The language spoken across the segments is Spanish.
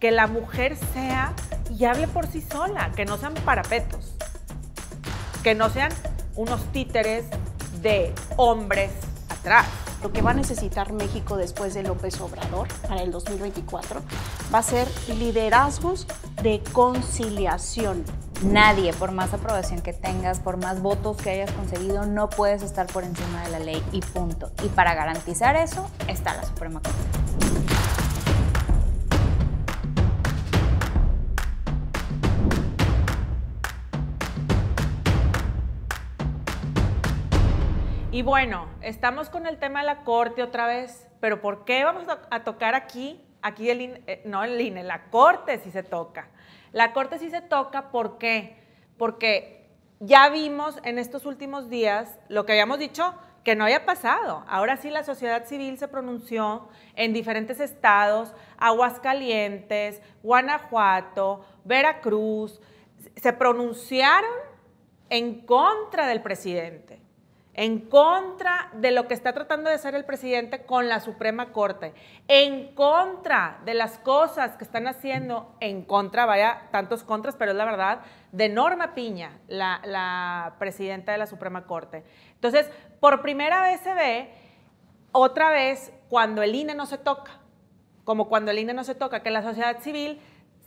que la mujer sea y hable por sí sola, que no sean parapetos, que no sean unos títeres de hombres atrás. Lo que va a necesitar México después de López Obrador para el 2024 va a ser liderazgos de conciliación. Nadie, por más aprobación que tengas, por más votos que hayas conseguido, no puedes estar por encima de la ley y punto. Y para garantizar eso está la Suprema Corte. Y bueno, estamos con el tema de la corte otra vez, pero ¿por qué vamos a tocar aquí? Aquí el eh, no el INE, la corte sí se toca. La corte sí se toca, ¿por qué? Porque ya vimos en estos últimos días lo que habíamos dicho que no había pasado. Ahora sí la sociedad civil se pronunció en diferentes estados, Aguascalientes, Guanajuato, Veracruz, se pronunciaron en contra del presidente en contra de lo que está tratando de hacer el presidente con la Suprema Corte, en contra de las cosas que están haciendo, en contra, vaya, tantos contras, pero es la verdad, de Norma Piña, la, presidenta de la Suprema Corte. Entonces, por primera vez se ve, otra vez, cuando el INE no se toca, como cuando el INE no se toca, que la sociedad civil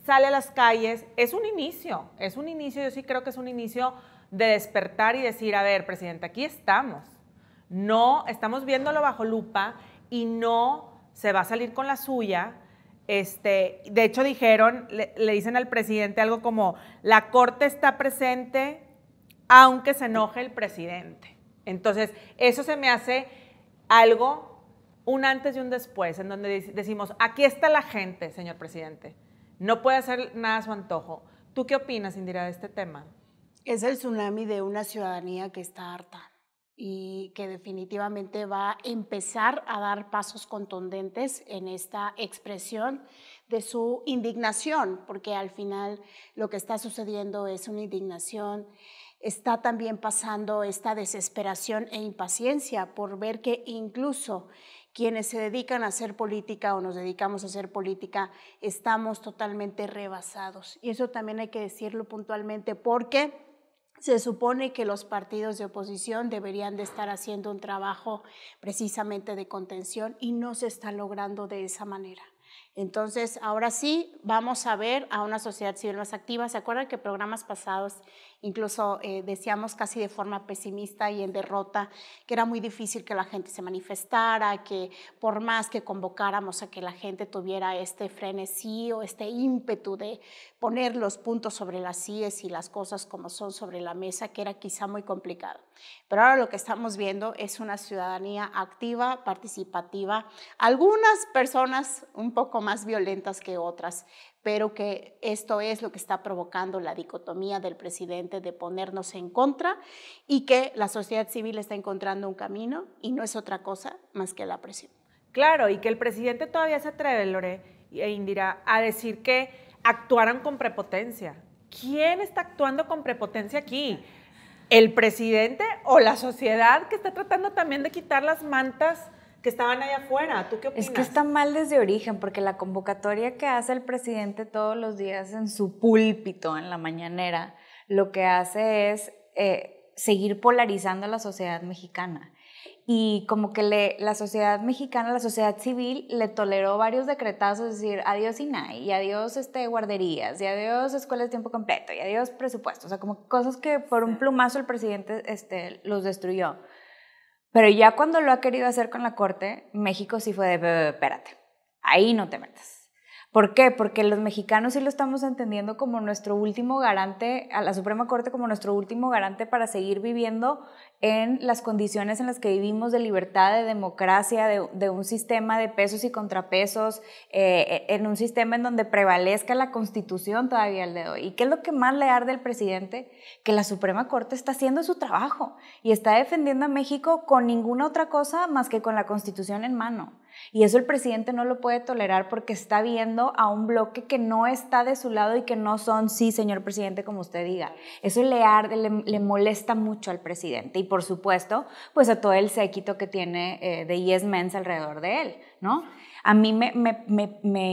sale a las calles, es un inicio, es un inicio, yo sí creo que es un inicio de despertar y decir, a ver, presidente, aquí estamos. No, estamos viéndolo bajo lupa y no se va a salir con la suya. Este, de hecho, dijeron, le, le dicen al presidente algo como, la corte está presente aunque se enoje el presidente. Entonces, eso se me hace algo, un antes y un después, en donde decimos, aquí está la gente, señor presidente. No puede hacer nada a su antojo. ¿Tú qué opinas, Indira, de este tema? Es el tsunami de una ciudadanía que está harta y que definitivamente va a empezar a dar pasos contundentes en esta expresión de su indignación, porque al final lo que está sucediendo es una indignación. Está también pasando esta desesperación e impaciencia por ver que incluso quienes se dedican a hacer política o nos dedicamos a hacer política estamos totalmente rebasados. Y eso también hay que decirlo puntualmente porque se supone que los partidos de oposición deberían de estar haciendo un trabajo precisamente de contención y no se está logrando de esa manera. Entonces, ahora sí, vamos a ver a una sociedad civil más activa. ¿Se acuerdan que programas pasados incluso eh, decíamos casi de forma pesimista y en derrota, que era muy difícil que la gente se manifestara, que por más que convocáramos a que la gente tuviera este frenesí o este ímpetu de poner los puntos sobre las sillas y las cosas como son sobre la mesa, que era quizá muy complicado. Pero ahora lo que estamos viendo es una ciudadanía activa, participativa, algunas personas un poco más violentas que otras, pero que esto es lo que está provocando la dicotomía del presidente de ponernos en contra y que la sociedad civil está encontrando un camino y no es otra cosa más que la presión. Claro, y que el presidente todavía se atreve, Lore e Indira, a decir que actuaron con prepotencia. ¿Quién está actuando con prepotencia aquí? ¿El presidente o la sociedad que está tratando también de quitar las mantas? que estaban allá afuera. ¿Tú qué opinas? Es que está mal desde origen, porque la convocatoria que hace el presidente todos los días en su púlpito, en la mañanera, lo que hace es eh, seguir polarizando a la sociedad mexicana. Y como que le, la sociedad mexicana, la sociedad civil, le toleró varios decretazos, es decir, adiós INAI, y adiós este, guarderías, y adiós escuelas de tiempo completo, y adiós presupuestos, o sea, como cosas que por un plumazo el presidente este, los destruyó. Pero ya cuando lo ha querido hacer con la corte, México sí fue de, espérate, ahí no te metas. ¿Por qué? Porque los mexicanos sí lo estamos entendiendo como nuestro último garante, a la Suprema Corte como nuestro último garante para seguir viviendo en las condiciones en las que vivimos de libertad, de democracia, de, un sistema de pesos y contrapesos, eh, en un sistema en donde prevalezca la constitución todavía al de hoy. ¿Y qué es lo que más le arde al presidente? Que la Suprema Corte está haciendo su trabajo y está defendiendo a México con ninguna otra cosa más que con la constitución en mano. Y eso el presidente no lo puede tolerar porque está viendo a un bloque que no está de su lado y que no son, sí, señor presidente, como usted diga. Eso le arde, le, molesta mucho al presidente y por supuesto, pues a todo el séquito que tiene eh, de Yes Men's alrededor de él, ¿no? A mí me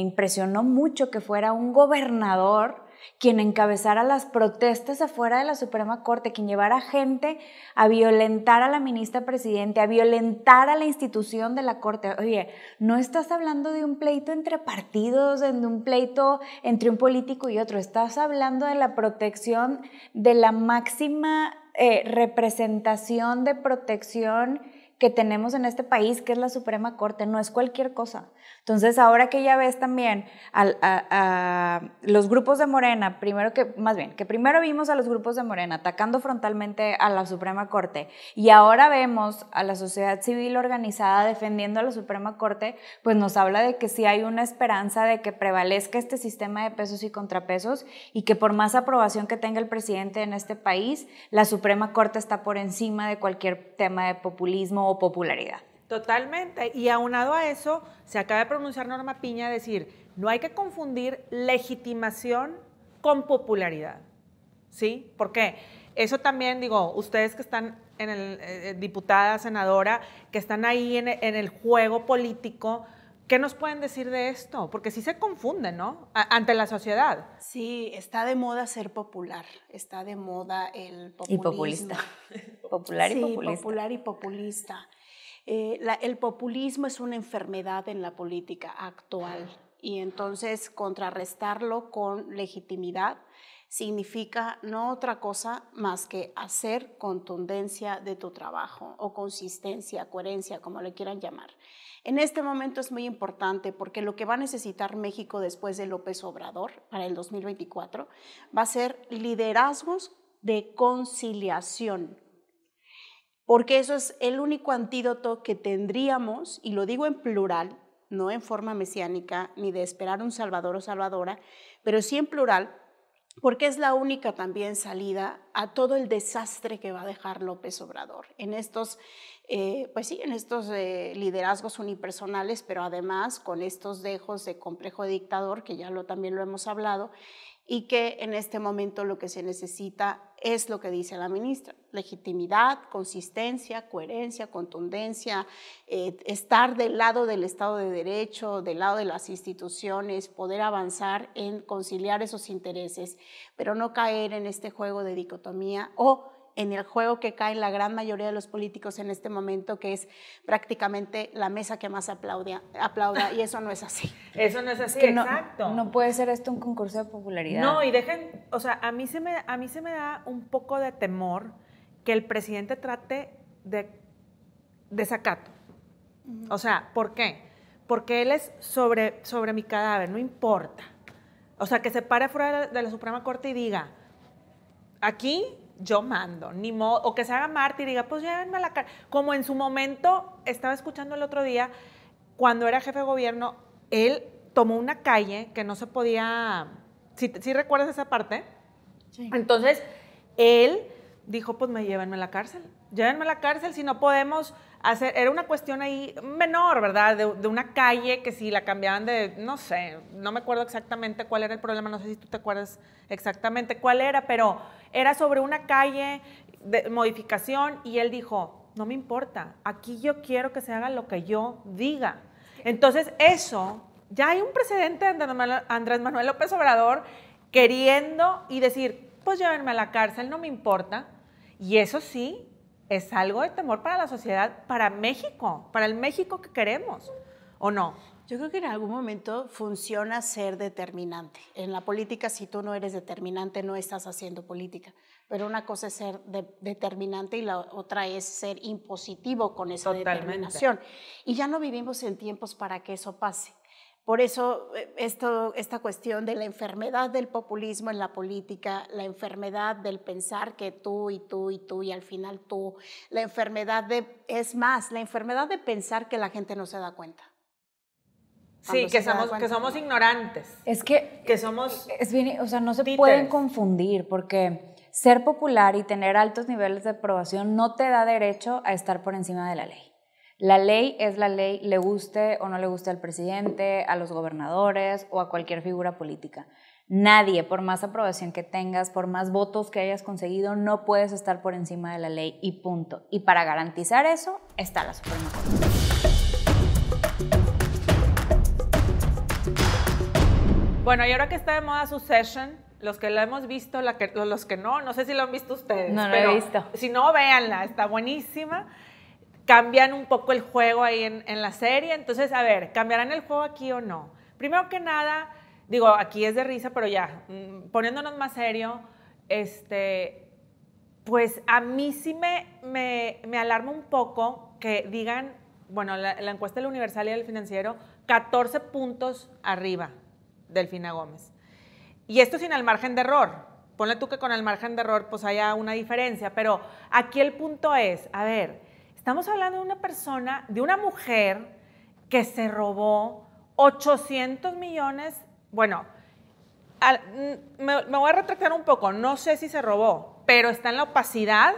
impresionó mucho que fuera un gobernador quien encabezara las protestas afuera de la Suprema Corte, quien llevara gente a violentar a la ministra presidente, a violentar a la institución de la Corte. Oye, no estás hablando de un pleito entre partidos, de un pleito entre un político y otro, estás hablando de la protección de la máxima eh, representación de protección que tenemos en este país, que es la Suprema Corte, no es cualquier cosa. Entonces, ahora que ya ves también a, los grupos de Morena, primero que, más bien, que primero vimos a los grupos de Morena atacando frontalmente a la Suprema Corte y ahora vemos a la sociedad civil organizada defendiendo a la Suprema Corte, pues nos habla de que sí hay una esperanza de que prevalezca este sistema de pesos y contrapesos y que por más aprobación que tenga el presidente en este país, la Suprema Corte está por encima de cualquier tema de populismo popularidad. Totalmente. Y aunado a eso, se acaba de pronunciar Norma Piña decir, no hay que confundir legitimación con popularidad. ¿Sí? ¿Por qué? Eso también, digo, ustedes que están en el, eh, eh, diputada, senadora, que están ahí en el juego político, ¿Qué nos pueden decir de esto? Porque sí se confunden, ¿no? ante la sociedad. Sí, está de moda ser popular, está de moda el populismo. Y populista. popular y sí, populista. popular y populista. Eh, el populismo es una enfermedad en la política actual y entonces contrarrestarlo con legitimidad significa no otra cosa más que hacer contundencia de tu trabajo o consistencia, coherencia, como le quieran llamar. En este momento es muy importante porque lo que va a necesitar México después de López Obrador para el 2024 va a ser liderazgos de conciliación. Porque eso es el único antídoto que tendríamos, y lo digo en plural, no en forma mesiánica, ni de esperar un salvador o salvadora, pero sí en plural, porque es la única también salida a todo el desastre que va a dejar López Obrador en estos, eh, pues sí, en estos eh, liderazgos unipersonales, pero además con estos dejos de complejo dictador, que ya lo, también lo hemos hablado, y que en este momento lo que se necesita es lo que dice la ministra. Legitimidad, consistencia, coherencia, contundencia, eh, estar del lado del Estado de Derecho, del lado de las instituciones, poder avanzar en conciliar esos intereses, pero no caer en este juego de dicotomía o en el juego que cae la gran mayoría de los políticos en este momento, que es prácticamente la mesa que más aplaudia, aplauda, y eso no es así. Eso no es así, exacto. No, puede ser esto un concurso de popularidad. No, y dejen, o sea, a mí se me, a mí se me da un poco de temor que el presidente trate de, desacato O sea, ¿por qué? Porque él es sobre, sobre mi cadáver, no importa. O sea, que se pare fuera de la Suprema Corte y diga, aquí yo mando, ni modo, o que se haga mártir y diga, pues llévenme a la cárcel. Como en su momento, estaba escuchando el otro día, cuando era jefe de gobierno, él tomó una calle que no se podía, si, recuerdas esa parte, entonces él dijo, pues me llévenme a la cárcel, llévenme a la cárcel si no podemos hacer, era una cuestión ahí menor, ¿verdad? De, de, una calle que si la cambiaban de, no sé, no me acuerdo exactamente cuál era el problema, no sé si tú te acuerdas exactamente cuál era, pero era sobre una calle de modificación y él dijo, no me importa, aquí yo quiero que se haga lo que yo diga. Entonces eso, ya hay un precedente de Andrés Manuel López Obrador queriendo y decir, pues llévenme a la cárcel, no me importa. Y eso sí, es algo de temor para la sociedad, para México, para el México que queremos, ¿o no? Yo creo que en algún momento funciona ser determinante. En la política, si tú no eres determinante, no estás haciendo política. Pero una cosa es ser determinante y la otra es ser impositivo con esa determinación. Y ya no vivimos en tiempos para que eso pase. Por eso eh, esta cuestión de la enfermedad del populismo en la política, la enfermedad del pensar que tú y tú y tú y al final tú, la enfermedad de, es más, la enfermedad de pensar que la gente no se da cuenta. sí, que somos, que somos ignorantes. Es que, que somos... o sea, no se pueden confundir porque ser popular y tener altos niveles de aprobación no te da derecho a estar por encima de la ley. La ley es la ley, le guste o no le guste al presidente, a los gobernadores o a cualquier figura política. Nadie, por más aprobación que tengas, por más votos que hayas conseguido, no puedes estar por encima de la ley y punto. Y para garantizar eso está la Suprema Corte. Bueno, y ahora que está de moda su session, los que la hemos visto, la los que no, no sé si lo han visto ustedes. No, no he visto. Si no, véanla, está buenísima cambian un poco el juego ahí en, la serie. Entonces, a ver, ¿cambiarán el juego aquí o no? Primero que nada, digo, aquí es de risa, pero ya, mm, poniéndonos más serio, este, pues a mí sí me, me, alarma un poco que digan, bueno, la, encuesta del Universal y del Financiero, 14 puntos arriba Delfina Gómez. Y esto sin el margen de error. Ponle tú que con el margen de error pues haya una diferencia, pero aquí el punto es, a ver, Estamos hablando de una persona, de una mujer que se robó 800 millones, bueno, mm, me, voy a retractar un poco, no sé si se robó, pero está en la opacidad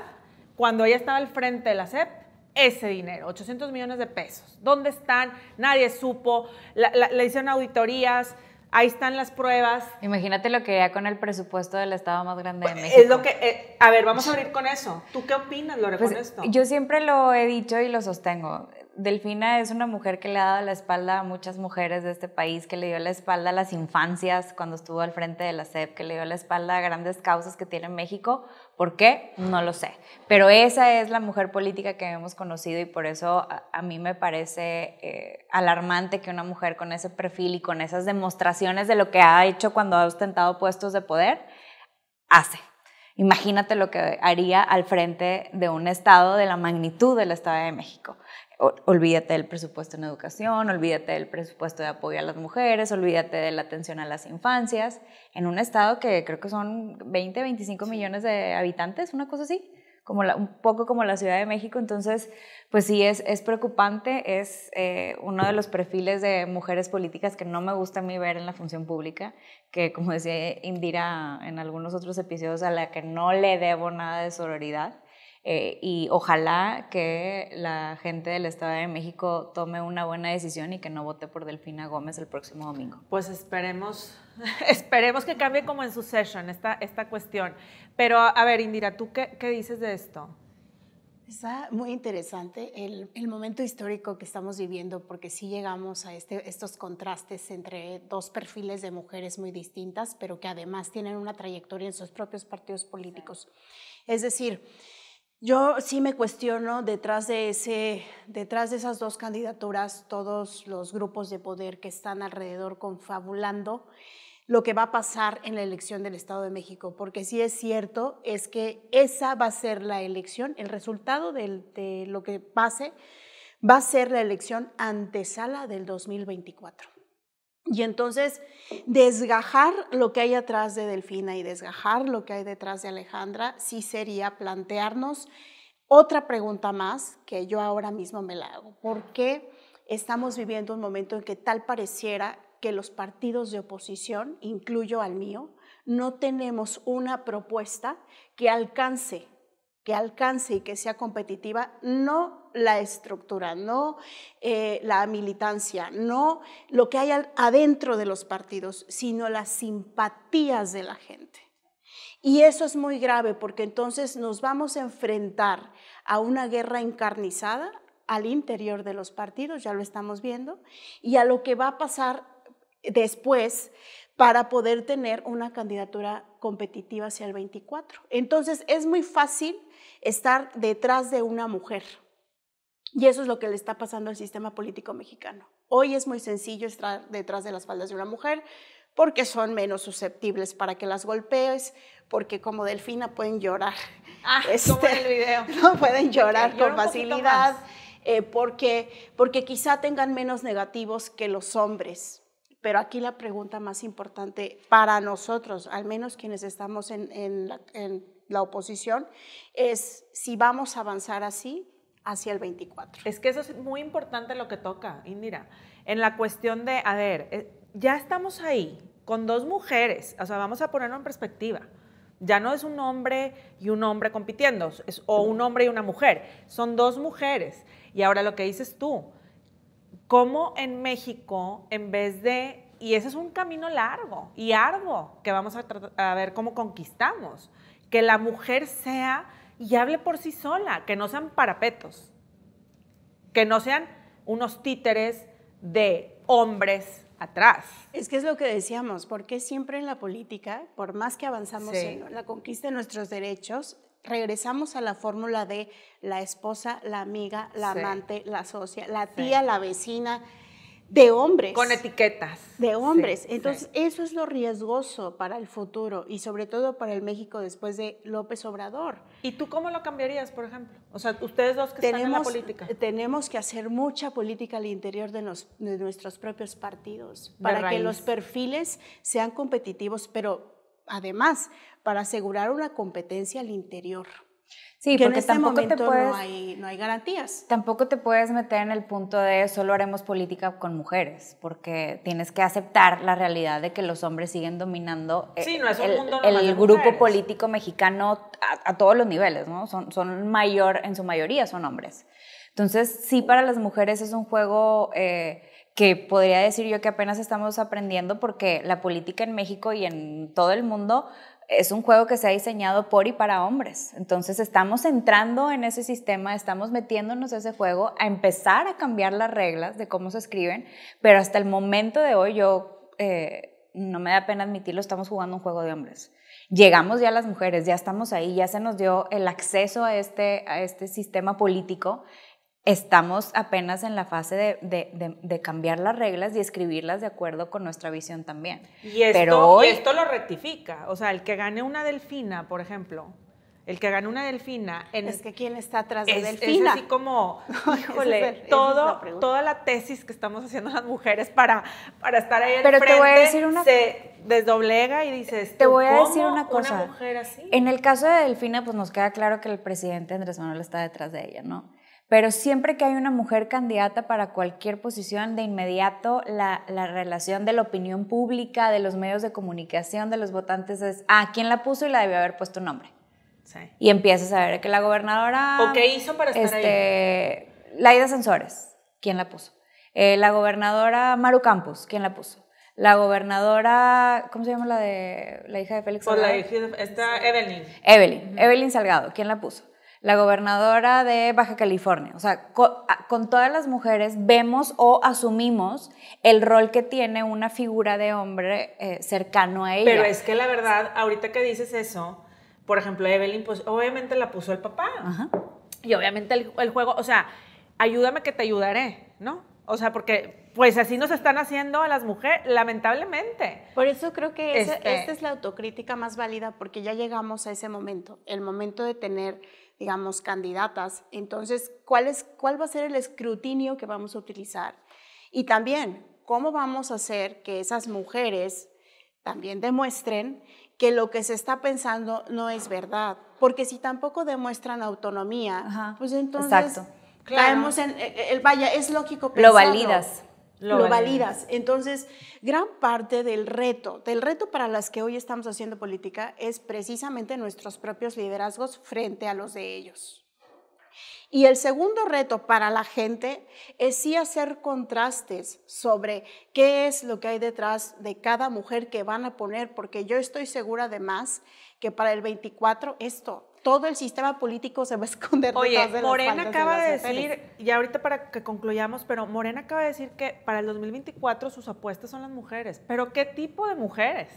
cuando ella estaba al frente de la CEP, ese dinero, 800 millones de pesos. ¿Dónde están? Nadie supo, le hicieron auditorías, Ahí están las pruebas. Imagínate lo que haría con el presupuesto del Estado más grande de pues, México. Es lo que, eh, a ver, vamos a abrir con eso. ¿Tú qué opinas, Lo pues, con esto? Yo siempre lo he dicho y lo sostengo. Delfina es una mujer que le ha dado la espalda a muchas mujeres de este país, que le dio la espalda a las infancias cuando estuvo al frente de la SEP, que le dio la espalda a grandes causas que tiene México ¿Por qué? No lo sé. Pero esa es la mujer política que hemos conocido y por eso a, mí me parece eh, alarmante que una mujer con ese perfil y con esas demostraciones de lo que ha hecho cuando ha ostentado puestos de poder, hace. Imagínate lo que haría al frente de un estado de la magnitud del Estado de México olvídate del presupuesto en educación, olvídate del presupuesto de apoyo a las mujeres, olvídate de la atención a las infancias, en un estado que creo que son 20, 25 millones de habitantes, una cosa así, como un poco como la Ciudad de México, entonces pues sí es, preocupante, es eh, uno de los perfiles de mujeres políticas que no me gusta a mí ver en la función pública, que como decía Indira en algunos otros episodios, a la que no le debo nada de sororidad eh, y ojalá que la gente del Estado de México tome una buena decisión y que no vote por Delfina Gómez el próximo domingo. Pues esperemos, esperemos que cambie como en su session esta, esta cuestión. Pero a ver, Indira, ¿tú qué, qué dices de esto? Está muy interesante el, el, momento histórico que estamos viviendo porque sí llegamos a este, estos contrastes entre dos perfiles de mujeres muy distintas, pero que además tienen una trayectoria en sus propios partidos políticos. Es decir, yo sí me cuestiono detrás de, ese, detrás de esas dos candidaturas todos los grupos de poder que están alrededor confabulando lo que va a pasar en la elección del Estado de México, porque sí es cierto, es que esa va a ser la elección, el resultado de lo que pase va a ser la elección antesala del 2024. Y entonces desgajar lo que hay atrás de Delfina y desgajar lo que hay detrás de Alejandra sí sería plantearnos otra pregunta más que yo ahora mismo me la hago. ¿Por qué estamos viviendo un momento en que tal pareciera que los partidos de oposición, incluyo al mío, no tenemos una propuesta que alcance, que alcance y que sea competitiva, no la estructura, no eh, la militancia, no lo que hay adentro de los partidos, sino las simpatías de la gente. Y eso es muy grave porque entonces nos vamos a enfrentar a una guerra encarnizada al interior de los partidos, ya lo estamos viendo, y a lo que va a pasar después para poder tener una candidatura competitiva hacia el 24. Entonces es muy fácil estar detrás de una mujer. Y eso es lo que le está pasando al sistema político mexicano. Hoy es muy sencillo estar detrás de las faldas de una mujer porque son menos susceptibles para que las golpees, porque como Delfina pueden llorar. Ah, este, el video. No pueden llorar con facilidad, eh, porque, porque quizá tengan menos negativos que los hombres. Pero aquí la pregunta más importante para nosotros, al menos quienes estamos en, en la oposición, es si vamos a avanzar así hacia el 24. Es que eso es muy importante lo que toca, Indira, en la cuestión de, a ver, eh, ya estamos ahí con dos mujeres, o sea, vamos a ponerlo en perspectiva. Ya no es un hombre y un hombre compitiendo, o un hombre y una mujer, son dos mujeres. Y ahora lo que dices tú, ¿cómo en México, en vez de, y ese es un camino largo y arduo que vamos a ver cómo conquistamos, que la mujer sea y hable por sí sola, que no sean parapetos, que no sean unos títeres de hombres atrás. Es que es lo que decíamos, porque siempre en la política, por más que avanzamos en la conquista de nuestros derechos, regresamos a la fórmula de la esposa, la amiga, la amante, la socia, la tía, la vecina. De hombres. Con etiquetas. De hombres. Entonces, eso es lo riesgoso para el futuro y sobre todo para el México después de López Obrador. ¿Y tú cómo lo cambiarías, por ejemplo? O sea, ustedes dos que están en la política. Tenemos que hacer mucha política al interior de, nuestros propios partidos para que los perfiles sean competitivos, pero además para asegurar una competencia al interior. Sí, porque este tampoco te puedes, no, hay, garantías. Tampoco te puedes meter en el punto de solo haremos política con mujeres, porque tienes que aceptar la realidad de que los hombres siguen dominando eh, sí, no es el, mundo el grupo político mexicano a, todos los niveles, ¿no? Son, son mayor, en su mayoría son hombres. Entonces, sí, para las mujeres es un juego... Eh, que podría decir yo que apenas estamos aprendiendo porque la política en México y en todo el mundo es un juego que se ha diseñado por y para hombres. Entonces estamos entrando en ese sistema, estamos metiéndonos a ese juego, a empezar a cambiar las reglas de cómo se escriben, pero hasta el momento de hoy yo, eh, no me da pena admitirlo, estamos jugando un juego de hombres. Llegamos ya a las mujeres, ya estamos ahí, ya se nos dio el acceso a este, a este sistema político estamos apenas en la fase de, cambiar las reglas y escribirlas de acuerdo con nuestra visión también. Y esto, esto lo rectifica. O sea, el que gane una delfina, por ejemplo, el que gane una delfina... es que quién está atrás de delfina. Es así como, híjole, toda la tesis que estamos haciendo las mujeres para, para estar ahí Pero frente, te voy a decir una... Se desdoblega y dices... Te voy a decir una cosa. Una mujer así? En el caso de Delfina, pues nos queda claro que el presidente Andrés Manuel está detrás de ella, ¿no? pero siempre que hay una mujer candidata para cualquier posición, de inmediato la, relación de la opinión pública, de los medios de comunicación, de los votantes es, ah, ¿quién la puso y la debió haber puesto nombre? Sí. Y empiezas a ver que la gobernadora... ¿O qué hizo para estar este, ahí? Laida Sansores, ¿quién la puso? Eh, la gobernadora Maru Campos, ¿quién la puso? la gobernadora, ¿cómo se llama la de la hija de Félix? Pues está Evelyn. Evelyn, Evelyn Salgado, ¿quién la puso? la gobernadora de Baja California. O sea, con, todas las mujeres vemos o asumimos el rol que tiene una figura de hombre eh, cercano a ella. Pero es que la verdad, ahorita que dices eso, por ejemplo, Evelyn, pues obviamente la puso el papá. Y obviamente el, juego, o sea, ayúdame que te ayudaré, ¿no? O sea, porque pues así nos están haciendo a las mujeres, lamentablemente. Por eso creo que este esta es la autocrítica más válida, porque ya llegamos a ese momento, el momento de tener digamos, candidatas. Entonces, ¿cuál, es, ¿cuál va a ser el escrutinio que vamos a utilizar? Y también, ¿cómo vamos a hacer que esas mujeres también demuestren que lo que se está pensando no es verdad? Porque si tampoco demuestran autonomía, pues entonces... Caemos en, el, eh, eh, vaya, es lógico pensarlo. Lo validas lo, validas. Entonces, gran parte del reto, del reto para las que hoy estamos haciendo política, es precisamente nuestros propios liderazgos frente a los de ellos. Y el segundo reto para la gente es sí hacer contrastes sobre qué es lo que hay detrás de cada mujer que van a poner, porque yo estoy segura además que para el 24 esto todo el sistema político se va a esconder. Oye, de Morena acaba de, decir, y ahorita para que concluyamos, pero Morena acaba de decir que para el 2024 sus apuestas son las mujeres. Pero ¿qué tipo de mujeres?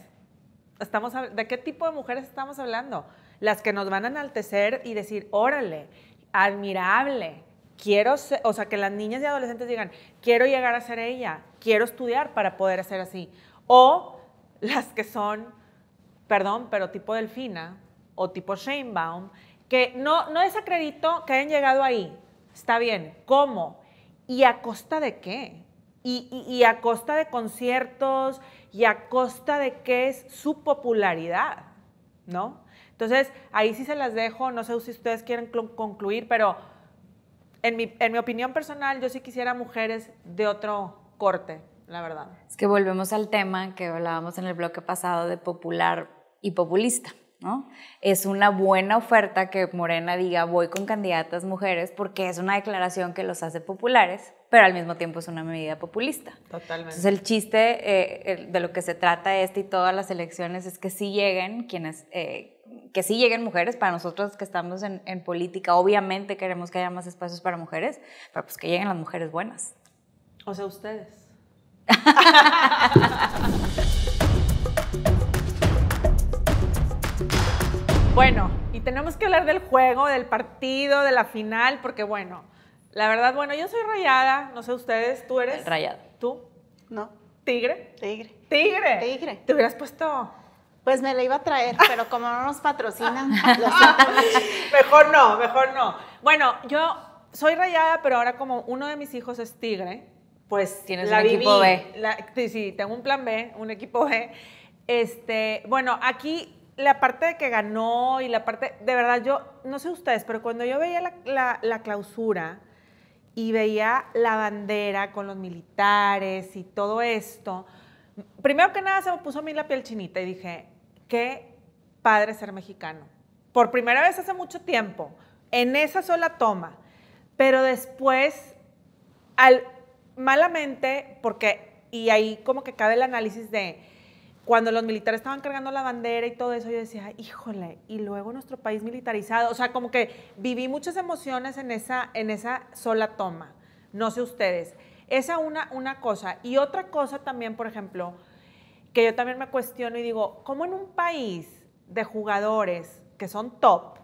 Estamos, ¿De qué tipo de mujeres estamos hablando? Las que nos van a enaltecer y decir, órale, admirable, quiero ser, o sea, que las niñas y adolescentes digan, quiero llegar a ser ella, quiero estudiar para poder ser así. O las que son, perdón, pero tipo delfina, o tipo Shane que no, no desacredito que hayan llegado ahí. Está bien, ¿cómo? ¿Y a costa de qué? Y, a costa de conciertos y a costa de qué es su popularidad, ¿no? Entonces, ahí sí se las dejo, no sé si ustedes quieren concluir, pero en mi, en mi opinión personal, yo sí quisiera mujeres de otro corte, la verdad. Es que volvemos al tema que hablábamos en el bloque pasado de popular y populista. Es una buena oferta que Morena diga voy con candidatas mujeres porque es una declaración que los hace populares, pero al mismo tiempo es una medida populista. Totalmente. Entonces el chiste eh, de lo que se trata este y todas las elecciones es que sí lleguen quienes... Eh, que sí lleguen mujeres, para nosotros que estamos en, en política, obviamente queremos que haya más espacios para mujeres, pero pues que lleguen las mujeres buenas. O sea, ustedes. Bueno, y tenemos que hablar del juego, del partido, de la final, porque bueno, la verdad, bueno, yo soy rayada, no sé ustedes, tú eres. Rayada. ¿Tú? No. ¿Tigre? Tigre. ¿Tigre? Tigre. ¿Te hubieras puesto pues me la iba a traer, pero como no nos patrocinan, mejor no, mejor no. Bueno, yo soy rayada, pero ahora como uno de mis hijos es tigre, pues tienes un equipo B. La, sí, sí, tengo un plan B, un equipo B. Este, bueno, aquí la parte de que ganó y la parte, de verdad, yo, no sé ustedes, pero cuando yo veía la, clausura y veía la bandera con los militares y todo esto, primero que nada se me puso a mí la piel chinita y dije, qué padre ser mexicano. Por primera vez hace mucho tiempo, en esa sola toma. Pero después, al, malamente, porque, y ahí como que cabe el análisis de, cuando los militares estaban cargando la bandera y todo eso, yo decía, híjole, y luego nuestro país militarizado. O sea, como que viví muchas emociones en esa, en esa sola toma. No sé ustedes. Esa una, una cosa. Y otra cosa también, por ejemplo, que yo también me cuestiono y digo, ¿cómo en un país de jugadores que son top,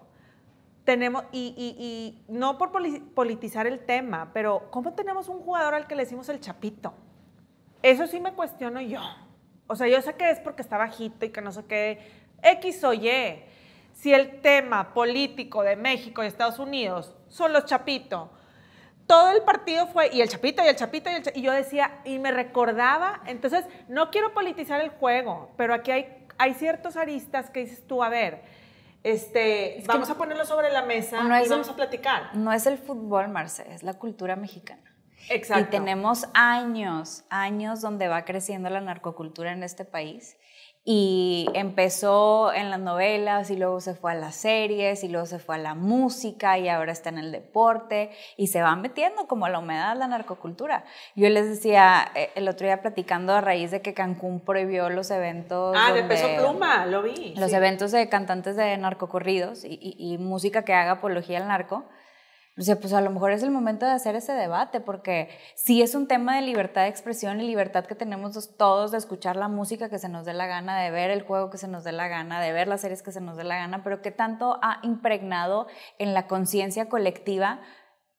tenemos, y, y, y no por politizar el tema, pero ¿cómo tenemos un jugador al que le decimos el chapito? Eso sí me cuestiono yo. O sea, yo sé que es porque está bajito y que no sé qué, X o Y. Si el tema político de México y Estados Unidos son los chapito, todo el partido fue, y el chapito, y el chapito, y, el y yo decía, y me recordaba, entonces, no quiero politizar el juego, pero aquí hay, hay ciertos aristas que dices tú, a ver, este, vamos a ponerlo sobre la mesa y vamos a platicar. No es el fútbol, Marce, es la cultura mexicana. Y tenemos años, años donde va creciendo la narcocultura en este país. Y empezó en las novelas y luego se fue a las series y luego se fue a la música y ahora está en el deporte y se va metiendo como la humedad la narcocultura. Yo les decía eh, el otro día platicando a raíz de que Cancún prohibió los eventos... Ah, de Los eventos de cantantes de narcocorridos y música que haga apología al narco o sea, pues a lo mejor es el momento de hacer ese debate, porque sí es un tema de libertad de expresión y libertad que tenemos todos de escuchar la música que se nos dé la gana, de ver el juego que se nos dé la gana, de ver las series que se nos dé la gana, pero ¿qué tanto ha impregnado en la conciencia colectiva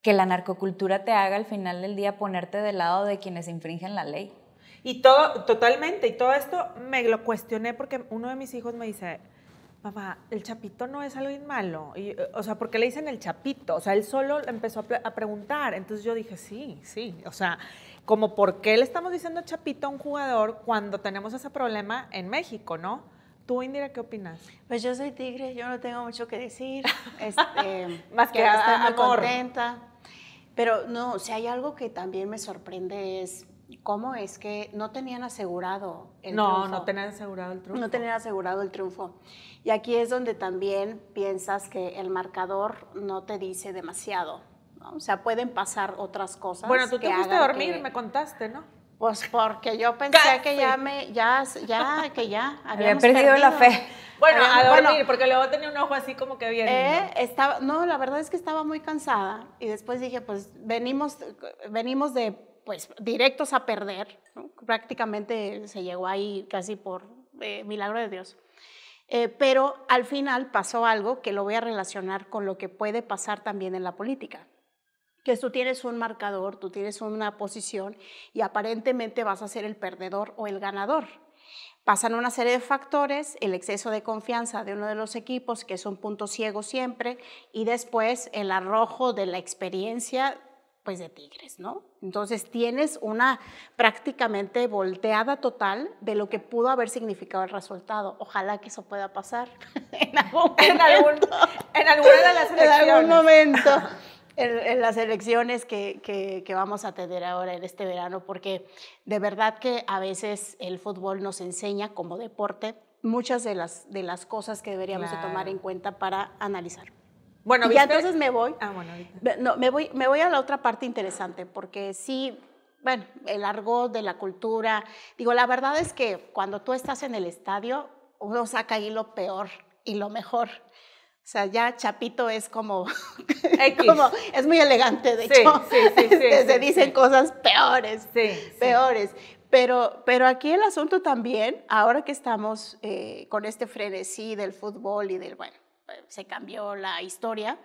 que la narcocultura te haga al final del día ponerte del lado de quienes infringen la ley. Y todo, totalmente, y todo esto me lo cuestioné porque uno de mis hijos me dice, papá, el chapito no es algo malo. Eh, o sea, ¿por qué le dicen el chapito? O sea, él solo empezó a, preguntar. Entonces yo dije, sí, sí. O sea, como por qué le estamos diciendo chapito a un jugador cuando tenemos ese problema en México, ¿no? Tú, Indira, ¿qué opinas? Pues yo soy tigre, yo no tengo mucho que decir. Este, Más que, que contenta. Pero no, si hay algo que también me sorprende es ¿Cómo es que no tenían asegurado el no, triunfo? No, no tenían asegurado el triunfo. No tenían asegurado el triunfo. Y aquí es donde también piensas que el marcador no te dice demasiado. O sea, pueden pasar otras cosas. Bueno, tú te fuiste a dormir, me contaste, ¿no? Pues porque yo pensé que ya me, ya, ya, que ya Había perdido, la fe. Bueno, a dormir, porque luego tenía un ojo así como que bien. Eh, ¿no? Estaba, no, la verdad es que estaba muy cansada y después dije, pues venimos, venimos de pues directos a perder, prácticamente se llegó ahí casi por eh, milagro de Dios. Eh, pero al final pasó algo que lo voy a relacionar con lo que puede pasar también en la política, que tú tienes un marcador, tú tienes una posición y aparentemente vas a ser el perdedor o el ganador. Pasan una serie de factores, el exceso de confianza de uno de los equipos, que es un punto ciego siempre, y después el arrojo de la experiencia pues de tigres, ¿no? Entonces tienes una prácticamente volteada total de lo que pudo haber significado el resultado. Ojalá que eso pueda pasar en algún momento. En, alguna de las elecciones. En algún momento. En, las elecciones que, que, vamos a tener ahora en este verano, porque de verdad que a veces el fútbol nos enseña como deporte muchas de las, de las cosas que deberíamos tomar en cuenta para analizar. Y entonces me voy. Ah, no, me voy, me voy a la otra parte interesante, porque sí, bueno, el argot de la cultura. Digo, la verdad es que cuando tú estás en el estadio, uno saca ahí lo peor y lo mejor. O sea, ya Chapito es como, es muy elegante, de hecho. se dicen cosas peores, peores. Pero, pero aquí el asunto también, ahora que estamos eh, con este frenesí del fútbol y del, bueno, se cambió la historia.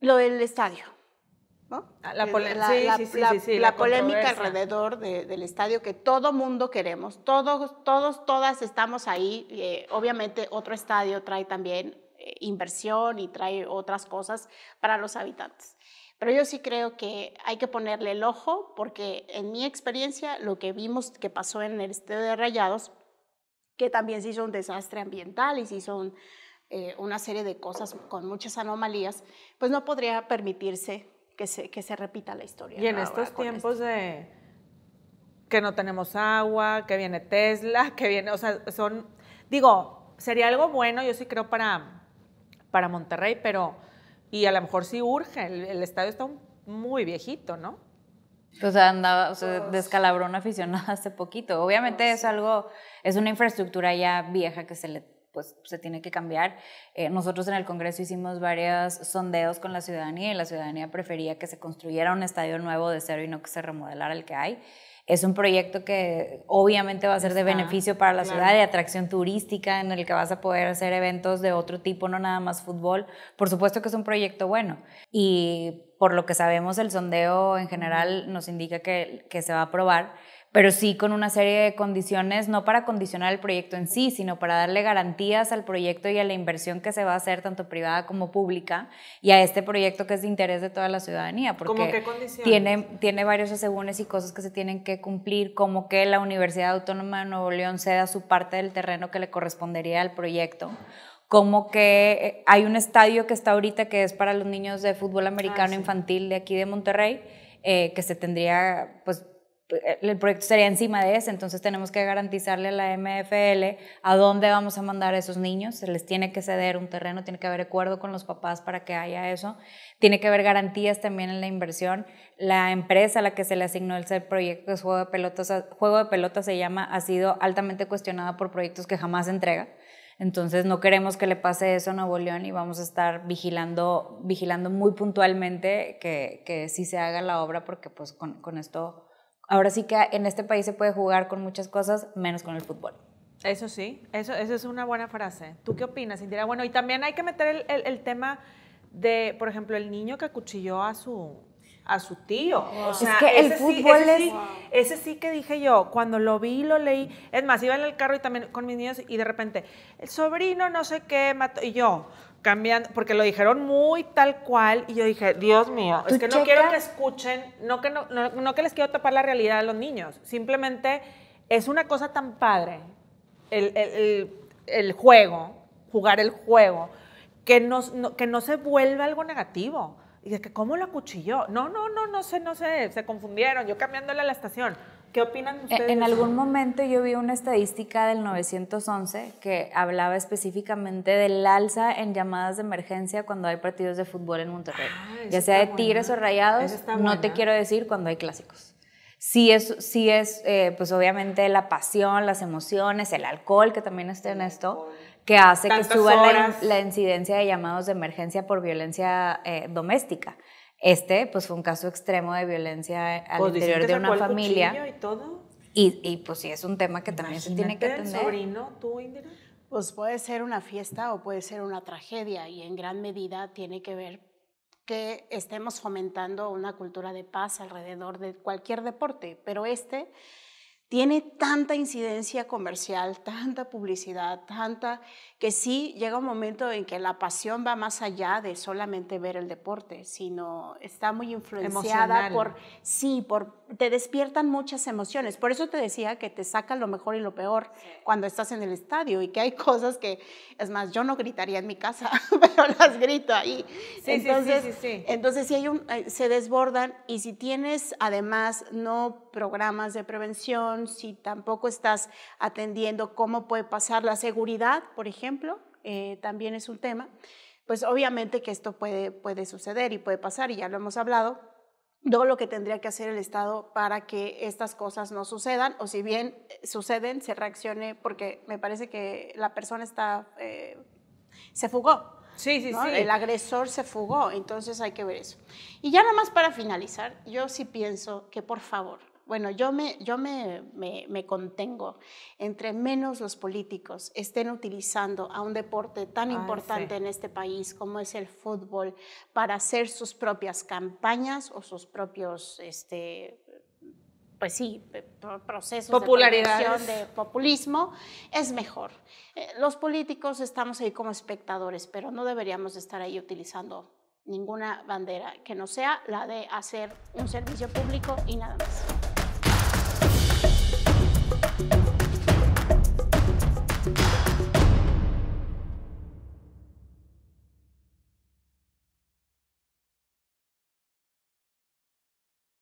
Lo del estadio. La, polémica alrededor del estadio que todo mundo queremos, todos, todos, todas estamos ahí. Eh, obviamente otro estadio trae también eh, inversión y trae otras cosas para los habitantes. Pero yo sí creo que hay que ponerle el ojo porque en mi experiencia lo que vimos que pasó en el estadio de Rayados, que también se hizo un desastre ambiental y se hizo un eh, una serie de cosas con muchas anomalías, pues no podría permitirse que se, que se repita la historia. Y en estos tiempos de que no tenemos agua, que viene Tesla, que viene, o sea, son, digo, sería algo bueno, yo sí creo para, para Monterrey, pero, y a lo mejor sí urge, el, estadio está muy viejito, ¿no? Pues o sea, andaba, pues o descalabró una aficionada hace poquito. Pues Obviamente es algo, es una infraestructura ya vieja que se le pues se tiene que cambiar. Eh, nosotros en el Congreso hicimos varios sondeos con la ciudadanía y la ciudadanía prefería que se construyera un estadio nuevo de cero y no que se remodelara el que hay. Es un proyecto que obviamente va a ser de beneficio para la ciudad, de atracción turística, en el que vas a poder hacer eventos de otro tipo, no nada más fútbol. Por supuesto que es un proyecto bueno. Y por lo que sabemos, el sondeo en general nos indica que, que se va a aprobar pero sí con una serie de condiciones, no para condicionar el proyecto en sí, sino para darle garantías al proyecto y a la inversión que se va a hacer, tanto privada como pública, y a este proyecto que es de interés de toda la ciudadanía, porque tiene, tiene varios asegúnes y cosas que se tienen que cumplir, como que la Universidad Autónoma de Nuevo León ceda su parte del terreno que le correspondería al proyecto como que eh, hay un estadio que está ahorita que es para los niños de fútbol ah, americano infantil de aquí de Monterrey, eh, que se tendría, pues eh, el proyecto estaría encima de ese, entonces tenemos que garantizarle a la MFL a dónde vamos a mandar a esos niños, se les tiene que ceder un terreno, tiene que haber acuerdo con los papás para que haya eso, tiene que haber garantías también en la inversión, la empresa a la que se le asignó el proyecto Juego de Pelotas, Juego de Pelotas se llama, ha sido altamente cuestionada por proyectos que jamás entrega, entonces no queremos que le pase eso a Nuevo León y vamos a estar vigilando, vigilando muy puntualmente que, que sí se haga la obra porque pues con, con esto ahora sí que en este país se puede jugar con muchas cosas, menos con el fútbol. Eso sí, eso, eso es una buena frase. ¿Tú qué opinas, dirá Bueno, y también hay que meter el, tema de, por ejemplo, el niño que acuchilló a su, a su tío. es que el fútbol ese es... Sí, Ese sí que dije yo, cuando lo vi, y lo leí. Es más, iba en el carro y también con mis niños y de repente, el sobrino no sé qué mató. Y yo, cambiando, porque lo dijeron muy tal cual y yo dije, Dios mío, es que no quiero que escuchen, no que, no, no, que les quiero tapar la realidad a los niños, simplemente es una cosa tan padre el, juego, jugar el juego, que, no, que no se vuelva algo negativo. Y de que, ¿cómo lo acuchilló? No, no, no, no sé, no sé, se confundieron, yo cambiándole a la estación. ¿Qué opinan e-, ustedes? En algún momento yo vi una estadística del 911 que hablaba específicamente del alza en llamadas de emergencia cuando hay partidos de fútbol en Monterrey. Ah, ya sea de Tigres o Rayados, no te quiero decir cuando hay clásicos. Sí es, sí es eh, pues obviamente la pasión, las emociones, el alcohol que también está en esto, que hace que suba la, incidencia de llamados de emergencia por violencia eh, doméstica. Este, pues fue un caso extremo de violencia al pues, interior de una familia. Y, todo? Y, y, pues sí, es un tema que también se tiene que atender. sobrino, tú, Indira? Pues puede ser una fiesta o puede ser una tragedia y en gran medida tiene que ver que estemos fomentando una cultura de paz alrededor de cualquier deporte, pero este tiene tanta incidencia comercial, tanta publicidad, tanta, que sí llega un momento en que la pasión va más allá de solamente ver el deporte, sino está muy influenciada por, sí, por, te despiertan muchas emociones. Por eso te decía que te saca lo mejor y lo peor cuando estás en el estadio y que hay cosas que, es más, yo no gritaría en mi casa, pero las grito ahí. Sí, entonces, sí, sí, sí, Entonces, si hay un, eh, se desbordan y si tienes además no programas de prevención, si tampoco estás atendiendo cómo puede pasar la seguridad, por ejemplo, eh, también es un tema, pues obviamente que esto puede, puede suceder y puede pasar, y ya lo hemos hablado, todo lo que tendría que hacer el Estado para que estas cosas no sucedan, o si bien eh, suceden, se reaccione, porque me parece que la persona está, eh, se fugó. Sí, sí, sí. El agresor se fugó, entonces hay que ver eso. Y ya nada más para finalizar, yo sí pienso que por favor, bueno, yo me, yo me, me, contengo. Entre menos los políticos estén utilizando a un deporte tan ah, importante en este país como es el fútbol para hacer sus propias campañas o sus propios este, pues sí, procesos Popularidad. de, de populismo, es mejor. Eh, los políticos estamos ahí como espectadores, pero no deberíamos estar ahí utilizando ninguna bandera que no sea la de hacer un servicio público y nada más.